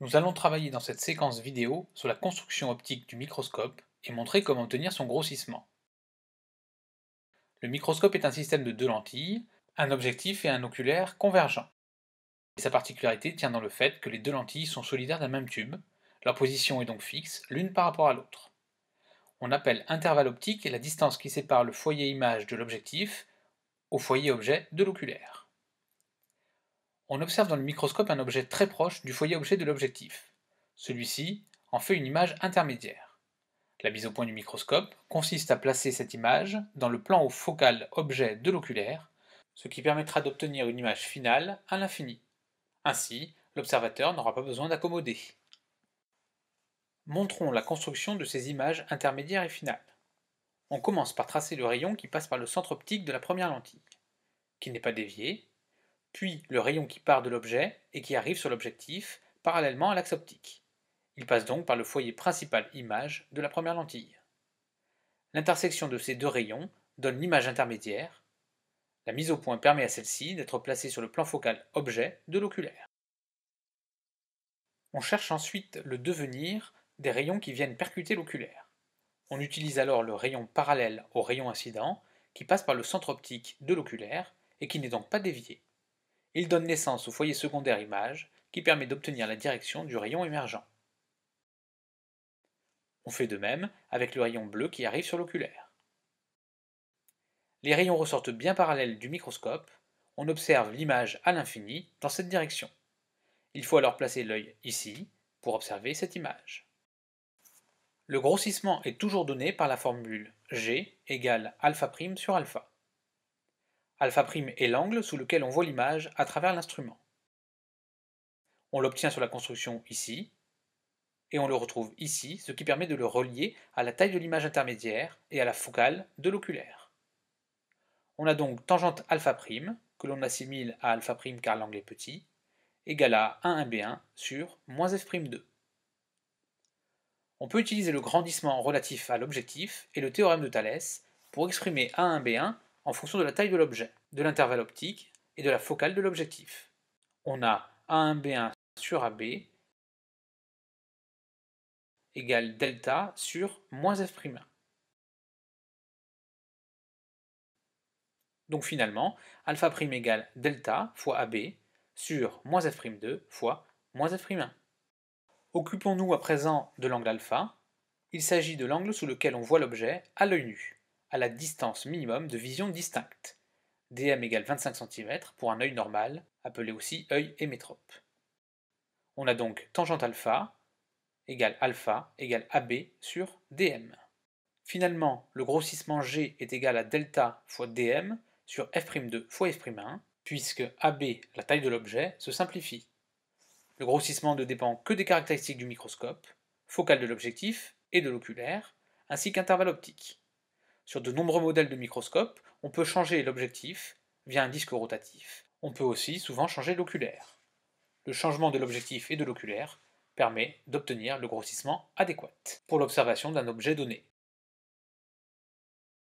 Nous allons travailler dans cette séquence vidéo sur la construction optique du microscope et montrer comment obtenir son grossissement. Le microscope est un système de deux lentilles, un objectif et un oculaire convergents. sa particularité tient dans le fait que les deux lentilles sont solidaires d'un même tube, leur position est donc fixe, l'une par rapport à l'autre. On appelle intervalle optique la distance qui sépare le foyer image de l'objectif au foyer objet de l'oculaire. On observe dans le microscope un objet très proche du foyer objet de l'objectif. Celui-ci en fait une image intermédiaire. La mise au point du microscope consiste à placer cette image dans le plan au focal objet de l'oculaire, ce qui permettra d'obtenir une image finale à l'infini. Ainsi, l'observateur n'aura pas besoin d'accommoder. Montrons la construction de ces images intermédiaires et finales. On commence par tracer le rayon qui passe par le centre optique de la première lentille, qui n'est pas dévié, puis le rayon qui part de l'objet et qui arrive sur l'objectif, parallèlement à l'axe optique. Il passe donc par le foyer principal image de la première lentille. L'intersection de ces deux rayons donne l'image intermédiaire. La mise au point permet à celle-ci d'être placée sur le plan focal objet de l'oculaire. On cherche ensuite le devenir des rayons qui viennent percuter l'oculaire. On utilise alors le rayon parallèle au rayon incident qui passe par le centre optique de l'oculaire et qui n'est donc pas dévié. Il donne naissance au foyer secondaire image qui permet d'obtenir la direction du rayon émergent. On fait de même avec le rayon bleu qui arrive sur l'oculaire. Les rayons ressortent bien parallèles du microscope, on observe l'image à l'infini dans cette direction. Il faut alors placer l'œil ici pour observer cette image. Le grossissement est toujours donné par la formule G égale α' sur alpha. Alpha' est l'angle sous lequel on voit l'image à travers l'instrument. On l'obtient sur la construction ici, et on le retrouve ici, ce qui permet de le relier à la taille de l'image intermédiaire et à la focale de l'oculaire. On a donc tangente alpha', que l'on assimile à alpha' car l'angle est petit, égale à 1 b 1 sur moins f'2. On peut utiliser le grandissement relatif à l'objectif et le théorème de Thalès pour exprimer 1 b 1 en fonction de la taille de l'objet, de l'intervalle optique et de la focale de l'objectif. On a A1B1 sur AB égale delta sur moins f'1. Donc finalement, alpha égale delta fois AB sur moins f'2 fois moins f'1. Occupons-nous à présent de l'angle alpha. Il s'agit de l'angle sous lequel on voit l'objet à l'œil nu à la distance minimum de vision distincte, DM égale 25 cm pour un œil normal, appelé aussi œil émétrope. On a donc tangente alpha égale alpha égale AB sur DM. Finalement, le grossissement G est égal à delta fois DM sur f'2 fois f'1, puisque AB, la taille de l'objet, se simplifie. Le grossissement ne dépend que des caractéristiques du microscope, focale de l'objectif et de l'oculaire, ainsi qu'intervalle optique. Sur de nombreux modèles de microscopes, on peut changer l'objectif via un disque rotatif. On peut aussi souvent changer l'oculaire. Le changement de l'objectif et de l'oculaire permet d'obtenir le grossissement adéquat pour l'observation d'un objet donné.